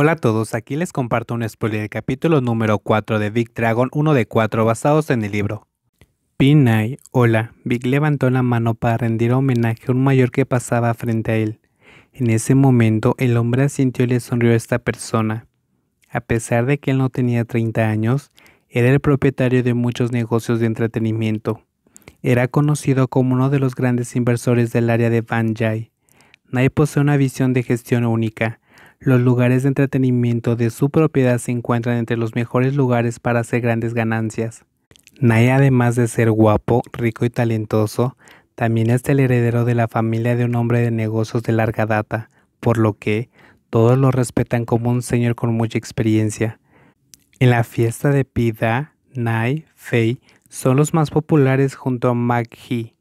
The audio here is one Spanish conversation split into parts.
Hola a todos, aquí les comparto un spoiler del capítulo número 4 de Big Dragon 1 de 4 basados en el libro. Pinay, hola, Big levantó la mano para rendir homenaje a un mayor que pasaba frente a él. En ese momento el hombre asintió y le sonrió a esta persona. A pesar de que él no tenía 30 años, era el propietario de muchos negocios de entretenimiento. Era conocido como uno de los grandes inversores del área de Banjai. Nai posee una visión de gestión única los lugares de entretenimiento de su propiedad se encuentran entre los mejores lugares para hacer grandes ganancias. Nai además de ser guapo, rico y talentoso, también es el heredero de la familia de un hombre de negocios de larga data, por lo que todos lo respetan como un señor con mucha experiencia. En la fiesta de Pida, Nai, Fei son los más populares junto a Maggie.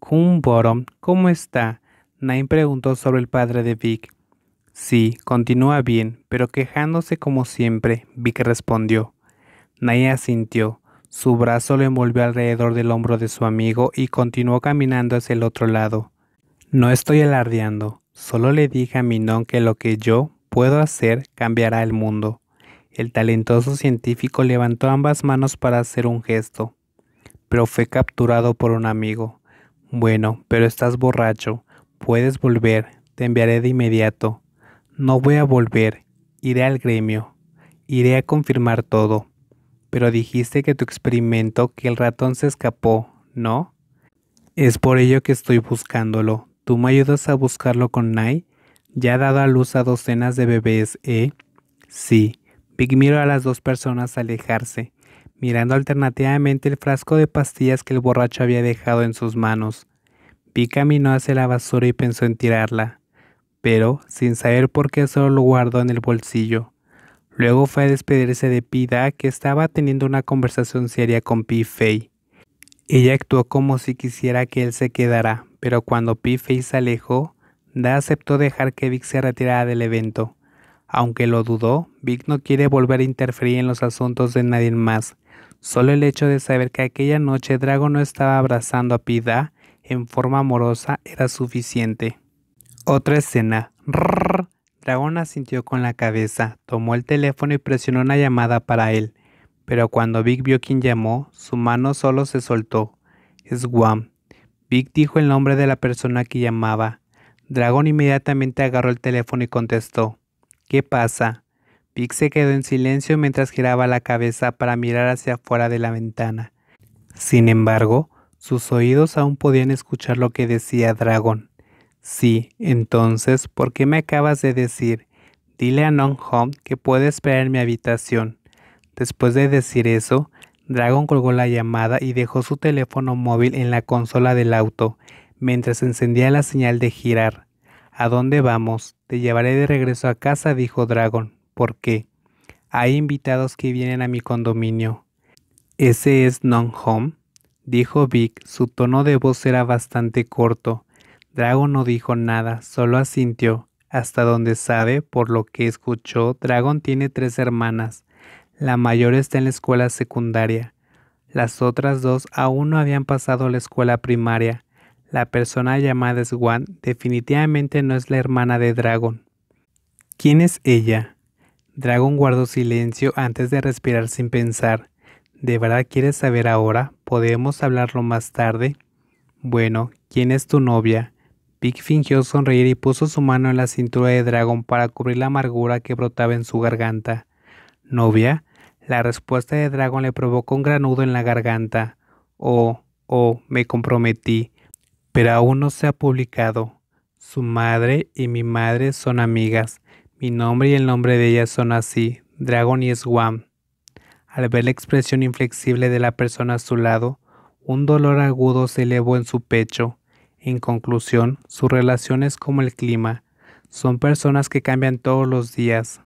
Kun Borom, ¿cómo está? Nai preguntó sobre el padre de Vic. Sí, continúa bien, pero quejándose como siempre, Vic respondió. Naya asintió. Su brazo lo envolvió alrededor del hombro de su amigo y continuó caminando hacia el otro lado. No estoy alardeando, solo le dije a Minón que lo que yo puedo hacer cambiará el mundo. El talentoso científico levantó ambas manos para hacer un gesto, pero fue capturado por un amigo. Bueno, pero estás borracho, puedes volver, te enviaré de inmediato. No voy a volver, iré al gremio, iré a confirmar todo. Pero dijiste que tu experimento que el ratón se escapó, ¿no? Es por ello que estoy buscándolo. ¿Tú me ayudas a buscarlo con Nai? Ya ha dado a luz a docenas de bebés, ¿eh? Sí. Big miró a las dos personas alejarse, mirando alternativamente el frasco de pastillas que el borracho había dejado en sus manos. Vic caminó hacia la basura y pensó en tirarla pero sin saber por qué solo lo guardó en el bolsillo. Luego fue a despedirse de Pida, que estaba teniendo una conversación seria con Pi Fei. Ella actuó como si quisiera que él se quedara, pero cuando Pi Fei se alejó, Da aceptó dejar que Vic se retirara del evento. Aunque lo dudó, Vic no quiere volver a interferir en los asuntos de nadie más. Solo el hecho de saber que aquella noche Drago no estaba abrazando a Pida en forma amorosa era suficiente. Otra escena. Dragón asintió con la cabeza, tomó el teléfono y presionó una llamada para él. Pero cuando Vic vio quién llamó, su mano solo se soltó. Es Guam. Vic dijo el nombre de la persona que llamaba. Dragón inmediatamente agarró el teléfono y contestó. ¿Qué pasa? Vic se quedó en silencio mientras giraba la cabeza para mirar hacia afuera de la ventana. Sin embargo, sus oídos aún podían escuchar lo que decía Dragón. Sí, entonces, ¿por qué me acabas de decir? Dile a Non Home que puede esperar en mi habitación. Después de decir eso, Dragon colgó la llamada y dejó su teléfono móvil en la consola del auto, mientras encendía la señal de girar. ¿A dónde vamos? Te llevaré de regreso a casa, dijo Dragon. ¿Por qué? Hay invitados que vienen a mi condominio. ¿Ese es Non Home? dijo Vic. Su tono de voz era bastante corto dragon no dijo nada, solo asintió. Hasta donde sabe, por lo que escuchó, Dragon tiene tres hermanas. La mayor está en la escuela secundaria. Las otras dos aún no habían pasado la escuela primaria. La persona llamada Swan definitivamente no es la hermana de Dragon. ¿Quién es ella? Dragon guardó silencio antes de respirar sin pensar. ¿De verdad quieres saber ahora? ¿Podemos hablarlo más tarde? Bueno, ¿quién es tu novia? fingió sonreír y puso su mano en la cintura de Dragon para cubrir la amargura que brotaba en su garganta. ¿Novia? La respuesta de Dragon le provocó un granudo en la garganta. Oh, oh, me comprometí, pero aún no se ha publicado. Su madre y mi madre son amigas. Mi nombre y el nombre de ellas son así, Dragon y Swam. Al ver la expresión inflexible de la persona a su lado, un dolor agudo se elevó en su pecho. En conclusión, sus relaciones como el clima, son personas que cambian todos los días,